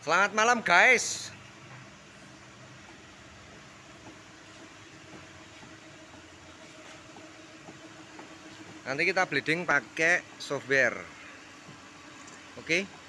Selamat malam guys Nanti kita bleeding pakai software Oke okay?